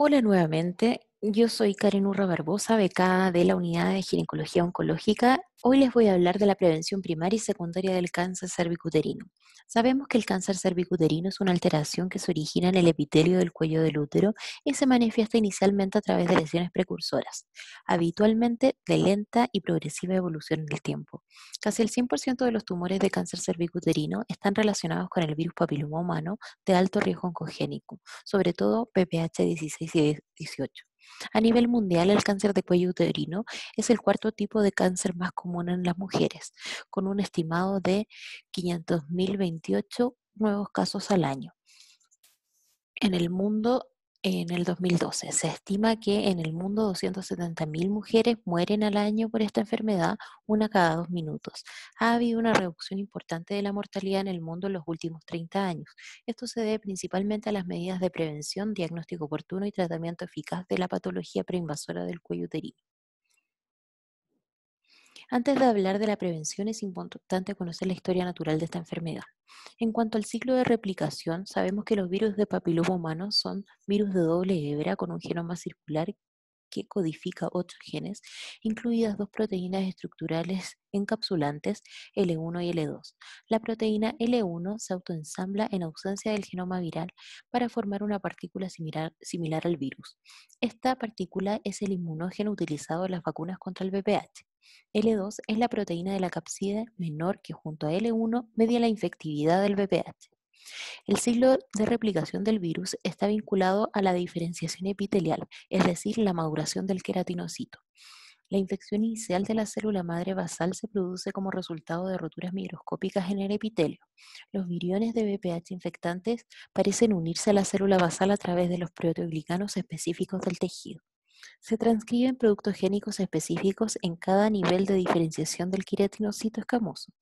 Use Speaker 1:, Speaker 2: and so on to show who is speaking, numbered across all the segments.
Speaker 1: Hola nuevamente yo soy Karen Urra Barbosa, becada de la Unidad de Ginecología Oncológica. Hoy les voy a hablar de la prevención primaria y secundaria del cáncer cervicuterino. Sabemos que el cáncer cervicuterino es una alteración que se origina en el epitelio del cuello del útero y se manifiesta inicialmente a través de lesiones precursoras, habitualmente de lenta y progresiva evolución en el tiempo. Casi el 100% de los tumores de cáncer cervicuterino están relacionados con el virus papiloma humano de alto riesgo oncogénico, sobre todo PPH 16 y 18. A nivel mundial, el cáncer de cuello uterino es el cuarto tipo de cáncer más común en las mujeres, con un estimado de 500.028 nuevos casos al año. En el mundo en el 2012. Se estima que en el mundo 270.000 mujeres mueren al año por esta enfermedad, una cada dos minutos. Ha habido una reducción importante de la mortalidad en el mundo en los últimos 30 años. Esto se debe principalmente a las medidas de prevención, diagnóstico oportuno y tratamiento eficaz de la patología preinvasora del cuello uterino. Antes de hablar de la prevención es importante conocer la historia natural de esta enfermedad. En cuanto al ciclo de replicación, sabemos que los virus de papiloma humano son virus de doble hebra con un genoma circular que codifica ocho genes, incluidas dos proteínas estructurales encapsulantes L1 y L2. La proteína L1 se autoensambla en ausencia del genoma viral para formar una partícula similar, al virus. Esta partícula es el inmunógeno utilizado en las vacunas contra el VPH. L2 es la proteína de la capsida menor que junto a L1 media la infectividad del VPH. El ciclo de replicación del virus está vinculado a la diferenciación epitelial, es decir, la maduración del queratinocito. La infección inicial de la célula madre basal se produce como resultado de roturas microscópicas en el epitelio. Los viriones de BPH infectantes parecen unirse a la célula basal a través de los proteoglicanos específicos del tejido. Se transcriben productos génicos específicos en cada nivel de diferenciación del queratinocito escamoso.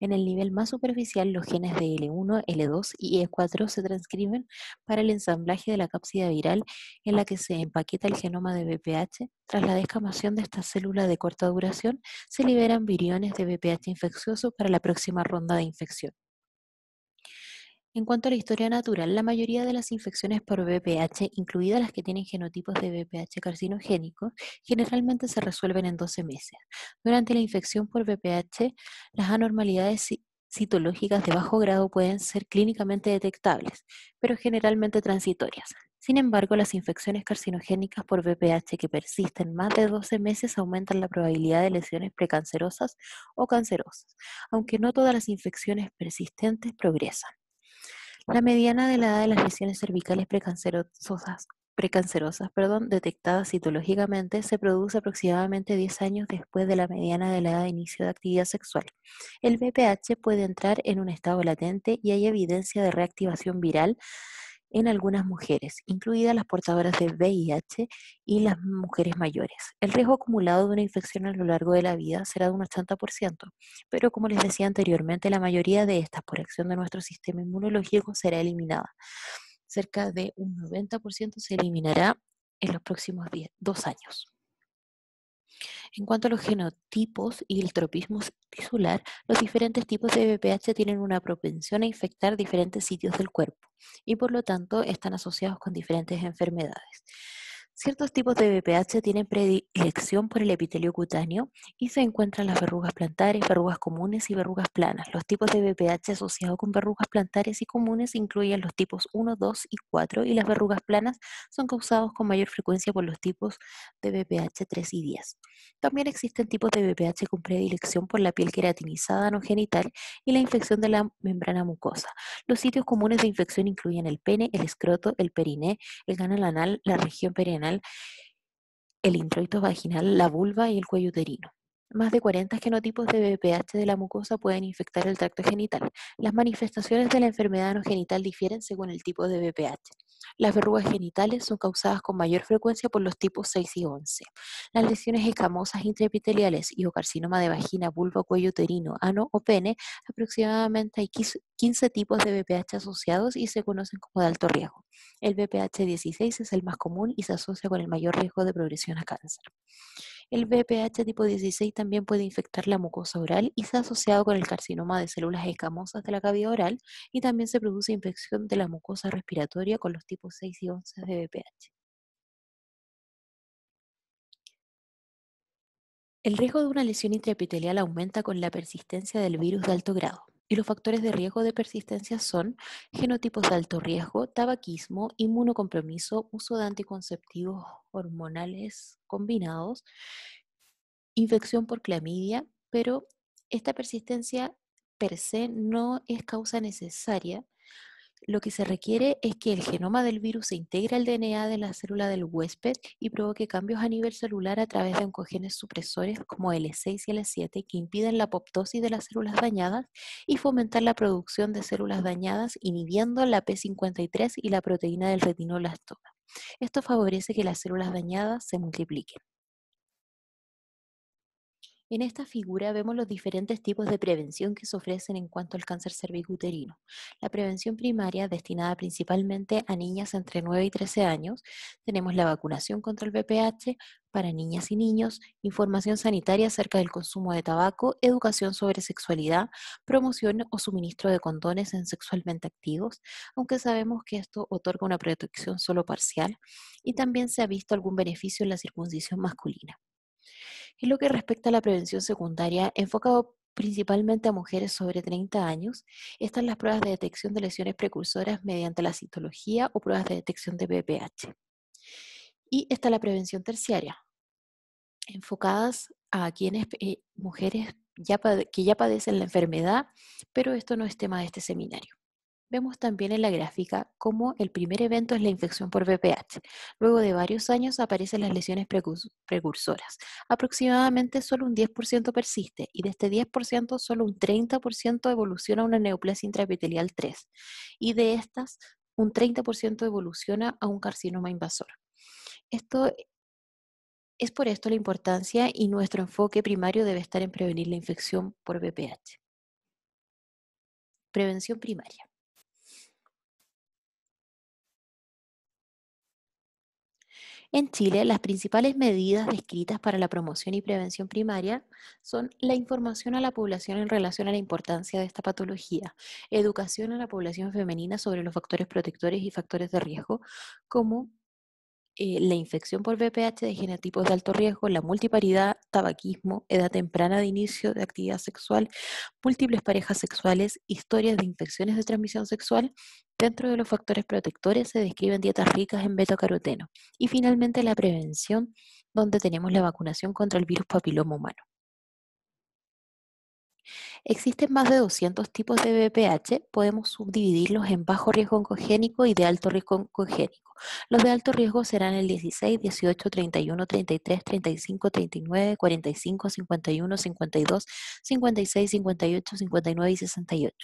Speaker 1: En el nivel más superficial, los genes de L1, L2 y E4 se transcriben para el ensamblaje de la cápsida viral en la que se empaqueta el genoma de BPH. Tras la descamación de esta célula de corta duración, se liberan viriones de BPH infeccioso para la próxima ronda de infección. En cuanto a la historia natural, la mayoría de las infecciones por VPH, incluidas las que tienen genotipos de VPH carcinogénico, generalmente se resuelven en 12 meses. Durante la infección por VPH, las anormalidades citológicas de bajo grado pueden ser clínicamente detectables, pero generalmente transitorias. Sin embargo, las infecciones carcinogénicas por VPH que persisten más de 12 meses aumentan la probabilidad de lesiones precancerosas o cancerosas, aunque no todas las infecciones persistentes progresan. La mediana de la edad de las lesiones cervicales precancerosas, detectadas citológicamente se produce aproximadamente 10 años después de la mediana de la edad de inicio de actividad sexual. El BPH puede entrar en un estado latente y hay evidencia de reactivación viral en algunas mujeres, incluidas las portadoras de VIH y las mujeres mayores. El riesgo acumulado de una infección a lo largo de la vida será de un 80%, pero como les decía anteriormente, la mayoría de estas por acción de nuestro sistema inmunológico será eliminada. Cerca de un 90% se eliminará en los próximos dos años. En cuanto a los genotipos y el tropismo tisular, los diferentes tipos de BPH tienen una propensión a infectar diferentes sitios del cuerpo y por lo tanto están asociados con diferentes enfermedades. Ciertos tipos de BPH tienen predilección por el epitelio cutáneo y se encuentran las verrugas plantares, verrugas comunes y verrugas planas. Los tipos de BPH asociados con verrugas plantares y comunes incluyen los tipos 1, 2 y 4 y las verrugas planas son causados con mayor frecuencia por los tipos de BPH 3 y 10. También existen tipos de BPH con predilección por la piel queratinizada no genital y la infección de la membrana mucosa. Los sitios comunes de infección incluyen el pene, el escroto, el periné, el canal anal, la región perianal el introito vaginal, la vulva y el cuello uterino. Más de 40 genotipos de BPH de la mucosa pueden infectar el tracto genital. Las manifestaciones de la enfermedad no genital difieren según el tipo de BPH. Las verrugas genitales son causadas con mayor frecuencia por los tipos 6 y 11. Las lesiones escamosas intraepiteliales y o carcinoma de vagina, vulva, cuello uterino, ano o pene, aproximadamente hay 15 tipos de BPH asociados y se conocen como de alto riesgo. El BPH 16 es el más común y se asocia con el mayor riesgo de progresión a cáncer. El BPH tipo 16 también puede infectar la mucosa oral y está asociado con el carcinoma de células escamosas de la cavidad oral y también se produce infección de la mucosa respiratoria con los tipos 6 y 11 de BPH. El riesgo de una lesión intraepitelial aumenta con la persistencia del virus de alto grado. Y los factores de riesgo de persistencia son genotipos de alto riesgo, tabaquismo, inmunocompromiso, uso de anticonceptivos hormonales combinados, infección por clamidia, pero esta persistencia per se no es causa necesaria lo que se requiere es que el genoma del virus se integre al DNA de la célula del huésped y provoque cambios a nivel celular a través de oncogenes supresores como L6 e y L7 e que impiden la apoptosis de las células dañadas y fomentar la producción de células dañadas inhibiendo la P53 y la proteína del retinolastoma. Esto favorece que las células dañadas se multipliquen. En esta figura vemos los diferentes tipos de prevención que se ofrecen en cuanto al cáncer cervicuterino. La prevención primaria, destinada principalmente a niñas entre 9 y 13 años, tenemos la vacunación contra el VPH para niñas y niños, información sanitaria acerca del consumo de tabaco, educación sobre sexualidad, promoción o suministro de condones en sexualmente activos, aunque sabemos que esto otorga una protección solo parcial, y también se ha visto algún beneficio en la circuncisión masculina. En lo que respecta a la prevención secundaria, enfocado principalmente a mujeres sobre 30 años, están las pruebas de detección de lesiones precursoras mediante la citología o pruebas de detección de BPH. Y está la prevención terciaria, enfocadas a quienes, eh, mujeres que ya padecen la enfermedad, pero esto no es tema de este seminario. Vemos también en la gráfica cómo el primer evento es la infección por VPH. Luego de varios años aparecen las lesiones precursoras. Aproximadamente solo un 10% persiste y de este 10% solo un 30% evoluciona a una neoplasia intraepitelial 3 y de estas un 30% evoluciona a un carcinoma invasor. Esto es por esto la importancia y nuestro enfoque primario debe estar en prevenir la infección por VPH. Prevención primaria. En Chile, las principales medidas descritas para la promoción y prevención primaria son la información a la población en relación a la importancia de esta patología, educación a la población femenina sobre los factores protectores y factores de riesgo, como eh, la infección por VPH de genotipos de alto riesgo, la multiparidad, tabaquismo, edad temprana de inicio de actividad sexual, múltiples parejas sexuales, historias de infecciones de transmisión sexual. Dentro de los factores protectores se describen dietas ricas en beta-caroteno. Y finalmente la prevención, donde tenemos la vacunación contra el virus papiloma humano. Existen más de 200 tipos de BPH, podemos subdividirlos en bajo riesgo oncogénico y de alto riesgo oncogénico. Los de alto riesgo serán el 16, 18, 31, 33, 35, 39, 45, 51, 52, 56, 58, 59 y 68.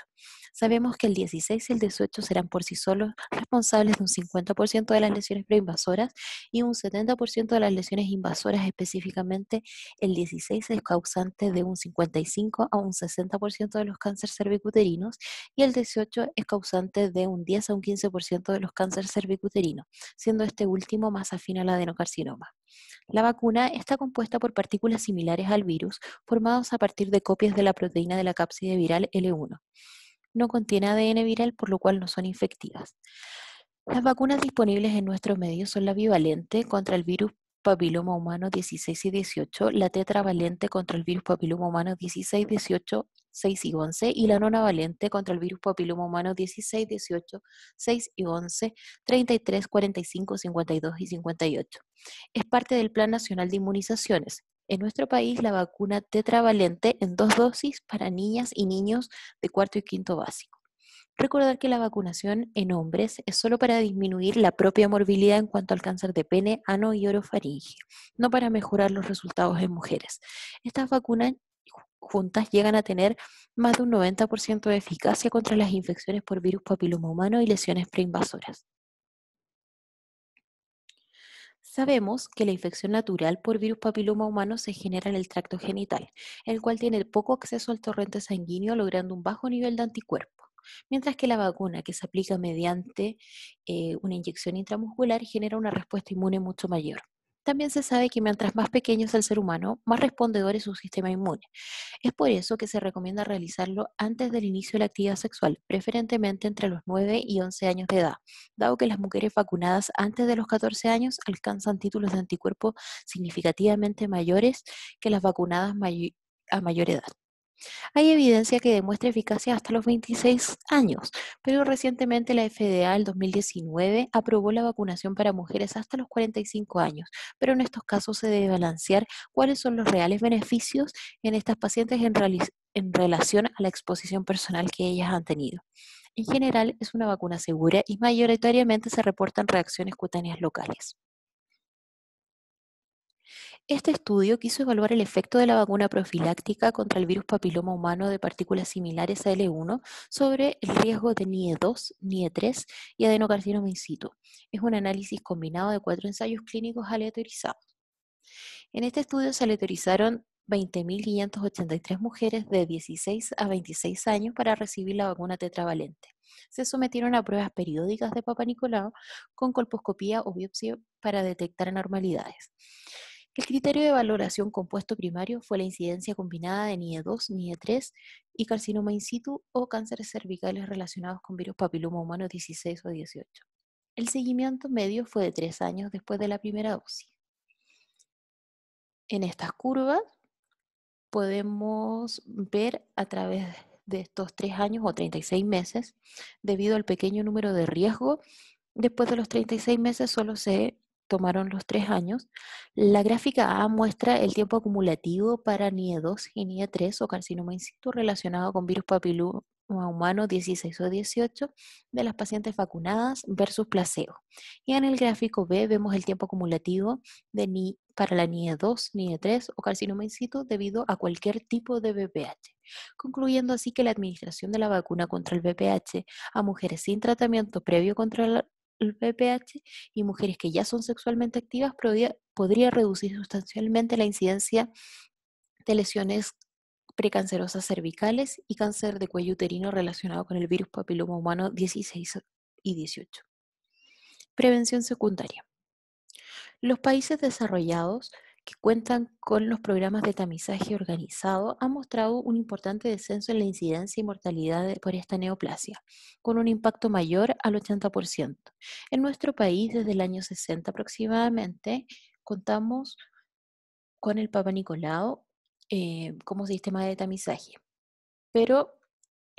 Speaker 1: Sabemos que el 16 y el 18 serán por sí solos responsables de un 50% de las lesiones preinvasoras y un 70% de las lesiones invasoras, específicamente el 16 es causante de un 55 a un 60% de los cánceres cervicuterinos y el 18 es causante de un 10 a un 15% de los cánceres cervicuterinos, siendo este último más afín al adenocarcinoma. La vacuna está compuesta por partículas similares al virus, formados a partir de copias de la proteína de la cápside viral L1. No contiene ADN viral, por lo cual no son infectivas. Las vacunas disponibles en nuestros medios son la bivalente contra el virus papiloma humano 16 y 18, la tetravalente contra el virus papiloma humano 16, 18, 6 y 11 y la nonavalente contra el virus papiloma humano 16, 18, 6 y 11, 33, 45, 52 y 58. Es parte del Plan Nacional de Inmunizaciones. En nuestro país, la vacuna tetravalente en dos dosis para niñas y niños de cuarto y quinto básico. Recordar que la vacunación en hombres es solo para disminuir la propia morbilidad en cuanto al cáncer de pene, ano y orofaringe, no para mejorar los resultados en mujeres. Estas vacunas juntas llegan a tener más de un 90% de eficacia contra las infecciones por virus papiloma humano y lesiones preinvasoras. Sabemos que la infección natural por virus papiloma humano se genera en el tracto genital, el cual tiene poco acceso al torrente sanguíneo logrando un bajo nivel de anticuerpo mientras que la vacuna que se aplica mediante eh, una inyección intramuscular genera una respuesta inmune mucho mayor. También se sabe que mientras más pequeño es el ser humano, más respondedor es su sistema inmune. Es por eso que se recomienda realizarlo antes del inicio de la actividad sexual, preferentemente entre los 9 y 11 años de edad, dado que las mujeres vacunadas antes de los 14 años alcanzan títulos de anticuerpo significativamente mayores que las vacunadas a mayor edad. Hay evidencia que demuestra eficacia hasta los 26 años, pero recientemente la FDA el 2019 aprobó la vacunación para mujeres hasta los 45 años, pero en estos casos se debe balancear cuáles son los reales beneficios en estas pacientes en, en relación a la exposición personal que ellas han tenido. En general, es una vacuna segura y mayoritariamente se reportan reacciones cutáneas locales. Este estudio quiso evaluar el efecto de la vacuna profiláctica contra el virus papiloma humano de partículas similares a L1 sobre el riesgo de NIE2, NIE3 y adenocarcinoma in situ. Es un análisis combinado de cuatro ensayos clínicos aleatorizados. En este estudio se aleatorizaron 20.583 mujeres de 16 a 26 años para recibir la vacuna tetravalente. Se sometieron a pruebas periódicas de Papa Nicolau con colposcopía o biopsia para detectar anormalidades. El criterio de valoración compuesto primario fue la incidencia combinada de NIE2, NIE3 y carcinoma in situ o cánceres cervicales relacionados con virus papiloma humano 16 o 18. El seguimiento medio fue de 3 años después de la primera dosis. En estas curvas podemos ver a través de estos 3 años o 36 meses, debido al pequeño número de riesgo, después de los 36 meses solo se tomaron los tres años. La gráfica A muestra el tiempo acumulativo para NIE2 y NIE3 o carcinoma in situ relacionado con virus papiloma humano 16 o 18 de las pacientes vacunadas versus placebo. Y en el gráfico B vemos el tiempo acumulativo de e, para la NIE2, NIE3 o carcinoma in situ debido a cualquier tipo de VPH, concluyendo así que la administración de la vacuna contra el VPH a mujeres sin tratamiento previo contra el el VPH y mujeres que ya son sexualmente activas podría, podría reducir sustancialmente la incidencia de lesiones precancerosas cervicales y cáncer de cuello uterino relacionado con el virus papiloma humano 16 y 18. Prevención secundaria. Los países desarrollados que cuentan con los programas de tamizaje organizado, ha mostrado un importante descenso en la incidencia y mortalidad por esta neoplasia, con un impacto mayor al 80%. En nuestro país, desde el año 60 aproximadamente, contamos con el Papa Nicolau eh, como sistema de tamizaje, pero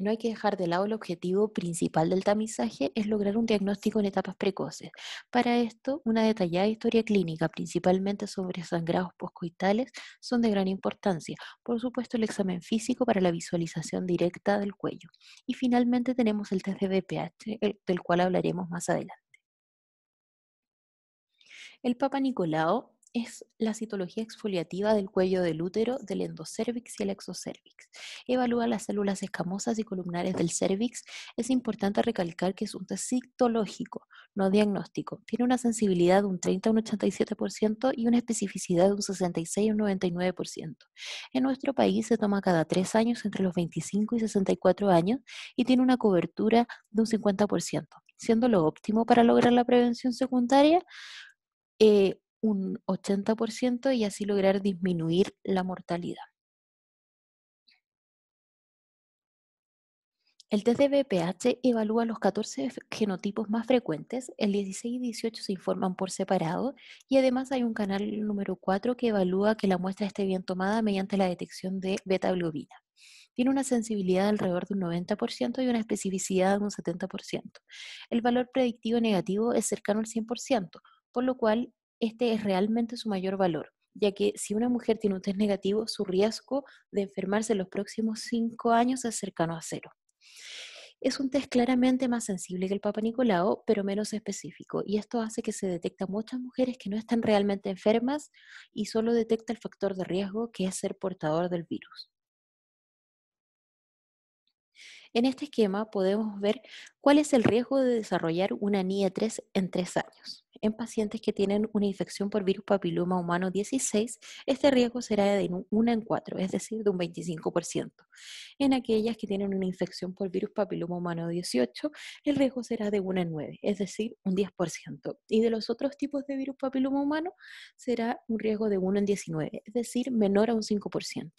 Speaker 1: no hay que dejar de lado el objetivo principal del tamizaje, es lograr un diagnóstico en etapas precoces. Para esto, una detallada historia clínica, principalmente sobre sangrados poscoitales, son de gran importancia. Por supuesto, el examen físico para la visualización directa del cuello. Y finalmente tenemos el test de BPH, del cual hablaremos más adelante. El Papa Nicolao es la citología exfoliativa del cuello del útero, del endocervix y el exocervix. Evalúa las células escamosas y columnares del cervix. Es importante recalcar que es un test citológico, no diagnóstico. Tiene una sensibilidad de un 30 a un 87% y una especificidad de un 66 a un 99%. En nuestro país se toma cada tres años entre los 25 y 64 años y tiene una cobertura de un 50%, siendo lo óptimo para lograr la prevención secundaria. Eh, un 80% y así lograr disminuir la mortalidad. El test de BPH evalúa los 14 genotipos más frecuentes, el 16 y 18 se informan por separado y además hay un canal número 4 que evalúa que la muestra esté bien tomada mediante la detección de beta-globina. Tiene una sensibilidad alrededor de un 90% y una especificidad de un 70%. El valor predictivo negativo es cercano al 100%, por lo cual este es realmente su mayor valor, ya que si una mujer tiene un test negativo, su riesgo de enfermarse en los próximos cinco años es cercano a cero. Es un test claramente más sensible que el Papa Nicolau, pero menos específico, y esto hace que se detecta muchas mujeres que no están realmente enfermas y solo detecta el factor de riesgo que es ser portador del virus. En este esquema podemos ver cuál es el riesgo de desarrollar una NIE 3 en tres años. En pacientes que tienen una infección por virus papiloma humano 16, este riesgo será de 1 en 4, es decir, de un 25%. En aquellas que tienen una infección por virus papiloma humano 18, el riesgo será de 1 en 9, es decir, un 10%. Y de los otros tipos de virus papiloma humano será un riesgo de 1 en 19, es decir, menor a un 5%.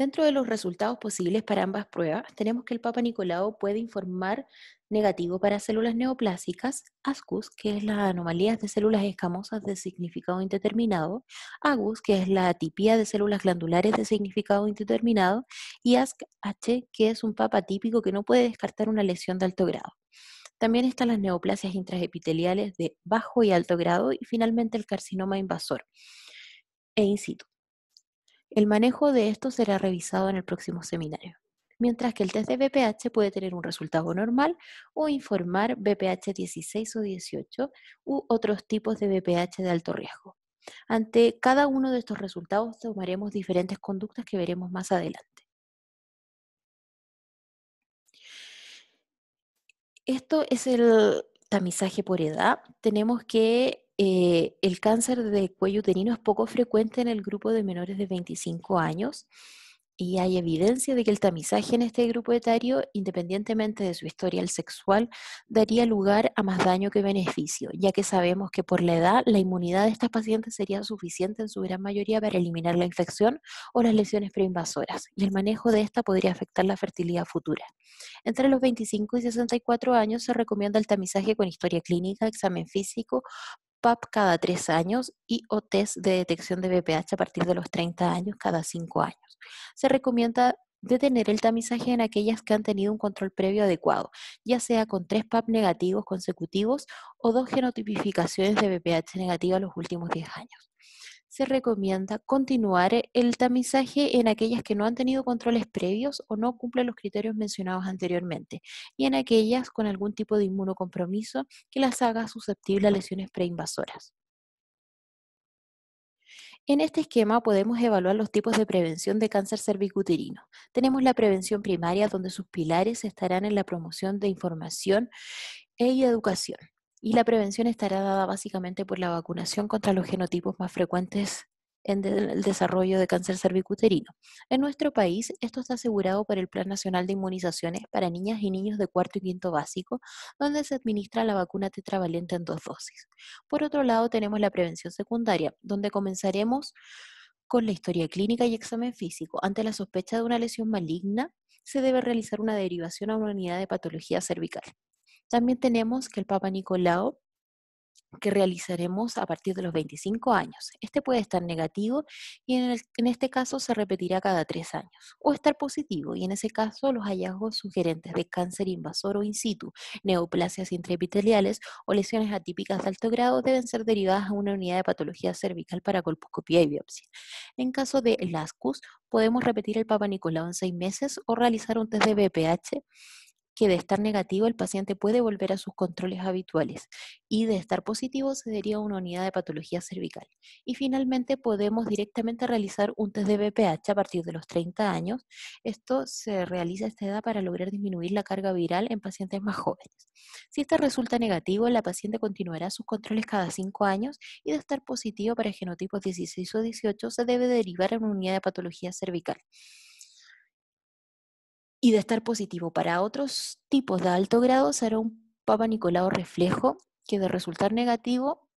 Speaker 1: Dentro de los resultados posibles para ambas pruebas, tenemos que el Papa Nicolau puede informar negativo para células neoplásicas, ASCUS, que es la anomalía de células escamosas de significado indeterminado, AGUS, que es la atipía de células glandulares de significado indeterminado, y ASC-H, que es un papa típico que no puede descartar una lesión de alto grado. También están las neoplasias intraepiteliales de bajo y alto grado y finalmente el carcinoma invasor e in situ. El manejo de esto será revisado en el próximo seminario, mientras que el test de BPH puede tener un resultado normal o informar BPH 16 o 18 u otros tipos de BPH de alto riesgo. Ante cada uno de estos resultados tomaremos diferentes conductas que veremos más adelante. Esto es el tamizaje por edad. Tenemos que eh, el cáncer de cuello uterino es poco frecuente en el grupo de menores de 25 años y hay evidencia de que el tamizaje en este grupo etario, independientemente de su historial sexual, daría lugar a más daño que beneficio, ya que sabemos que por la edad la inmunidad de estas pacientes sería suficiente en su gran mayoría para eliminar la infección o las lesiones preinvasoras, y el manejo de esta podría afectar la fertilidad futura. Entre los 25 y 64 años se recomienda el tamizaje con historia clínica, examen físico, PAP cada tres años y o test de detección de BPH a partir de los 30 años cada cinco años. Se recomienda detener el tamizaje en aquellas que han tenido un control previo adecuado, ya sea con tres PAP negativos consecutivos o dos genotipificaciones de BPH negativa en los últimos 10 años se recomienda continuar eh, el tamizaje en aquellas que no han tenido controles previos o no cumplen los criterios mencionados anteriormente y en aquellas con algún tipo de inmunocompromiso que las haga susceptibles a lesiones preinvasoras. En este esquema podemos evaluar los tipos de prevención de cáncer cervicuterino. Tenemos la prevención primaria, donde sus pilares estarán en la promoción de información e educación y la prevención estará dada básicamente por la vacunación contra los genotipos más frecuentes en el desarrollo de cáncer cervicuterino. En nuestro país, esto está asegurado por el Plan Nacional de Inmunizaciones para Niñas y Niños de cuarto y quinto básico, donde se administra la vacuna tetravalente en dos dosis. Por otro lado, tenemos la prevención secundaria, donde comenzaremos con la historia clínica y examen físico. Ante la sospecha de una lesión maligna, se debe realizar una derivación a una unidad de patología cervical. También tenemos que el Papa que realizaremos a partir de los 25 años. Este puede estar negativo y en, este caso se repetirá cada tres años, o estar positivo y en ese caso los hallazgos sugerentes de cáncer invasor o in situ, neoplasias intraepiteliales o lesiones atípicas de alto grado deben ser derivadas a una unidad de patología cervical para colposcopía y biopsia. En caso de LASCUS, podemos repetir el Papa en seis meses o realizar un test de BPH que de estar negativo el paciente puede volver a sus controles habituales y de estar positivo se a una unidad de patología cervical. Y finalmente podemos directamente realizar un test de BPH a partir de los 30 años. Esto se realiza a esta edad para lograr disminuir la carga viral en pacientes más jóvenes. Si este resulta negativo, la paciente continuará sus controles cada 5 años y de estar positivo para genotipos 16 o 18 se debe derivar a una unidad de patología cervical y de estar positivo. Para otros tipos de alto grado será un Papa reflejo que de resultar negativo,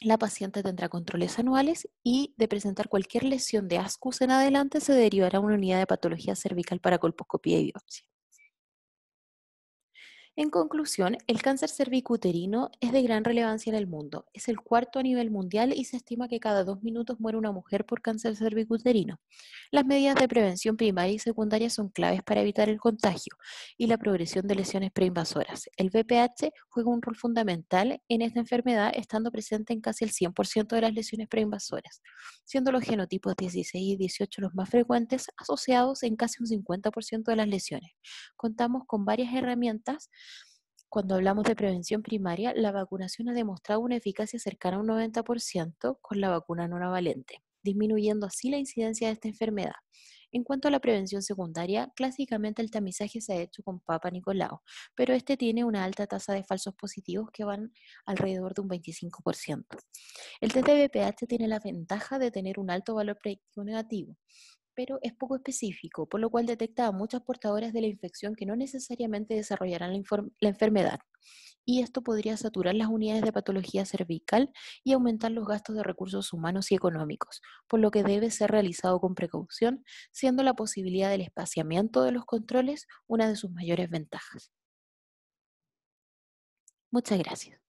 Speaker 1: la paciente tendrá controles anuales y de presentar cualquier lesión de ascus en adelante se derivará a una unidad de patología cervical para colposcopía y biopsia. En conclusión, el cáncer cervicuterino es de gran relevancia en el mundo. Es el cuarto a nivel mundial y se estima que cada dos minutos muere una mujer por cáncer cervicuterino. Las medidas de prevención primaria y secundaria son claves para evitar el contagio y la progresión de lesiones preinvasoras. El VPH juega un rol fundamental en esta enfermedad, estando presente en casi el 100% de las lesiones preinvasoras, siendo los genotipos 16 y 18 los más frecuentes, asociados en casi un 50% de las lesiones. Contamos con varias herramientas cuando hablamos de prevención primaria, la vacunación ha demostrado una eficacia cercana a un 90% con la vacuna nonavalente, disminuyendo así la incidencia de esta enfermedad. En cuanto a la prevención secundaria, clásicamente el tamizaje se ha hecho con Papa Nicolau, pero este tiene una alta tasa de falsos positivos que van alrededor de un 25%. El TTBPH tiene la ventaja de tener un alto valor predictivo negativo, pero es poco específico, por lo cual detecta a muchas portadoras de la infección que no necesariamente desarrollarán la, enfermedad. Y esto podría saturar las unidades de patología cervical y aumentar los gastos de recursos humanos y económicos, por lo que debe ser realizado con precaución, siendo la posibilidad del espaciamiento de los controles una de sus mayores ventajas. Muchas gracias.